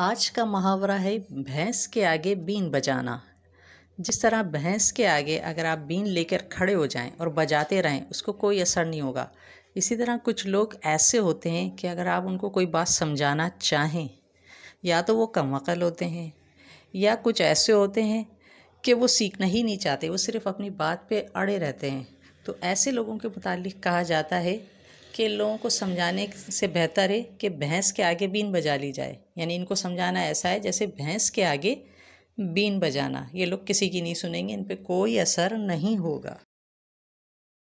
आज का मुहावरा है भैंस के आगे बीन बजाना जिस तरह भैंस के आगे अगर आप बीन लेकर खड़े हो जाएं और बजाते रहें उसको कोई असर नहीं होगा इसी तरह कुछ लोग ऐसे होते हैं कि अगर आप उनको कोई बात समझाना चाहें या तो वो कम अकल होते हैं या कुछ ऐसे होते हैं कि वो सीखना ही नहीं चाहते वो सिर्फ़ अपनी बात पे अड़े रहते हैं तो ऐसे लोगों के मुतालिक कहा जाता है के लोगों को समझाने से बेहतर है कि भैंस के आगे बीन बजा ली जाए यानी इनको समझाना ऐसा है जैसे भैंस के आगे बीन बजाना ये लोग किसी की नहीं सुनेंगे इन पर कोई असर नहीं होगा